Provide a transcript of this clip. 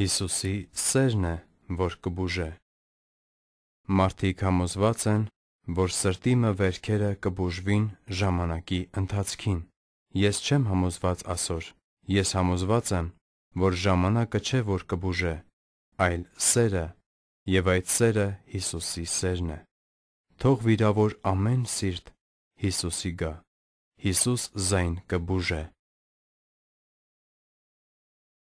Հիսուսի սերն է, որ կբուժե։ Մարդիկ համոզված են, որ սրտի մը վերքերը կբուժվին ժամանակի ընթացքին։ Ես չեմ համոզված ասոր։ Ես համոզված եմ, որ ժամանակը չէ, որ կբուժե, այլ սերը, եւ այդ սերը Հիսուսի սերն է։ Թող վիրավոր ամեն սիրտ Հիսուսի գա։ Հիսուս զայն կբուժե։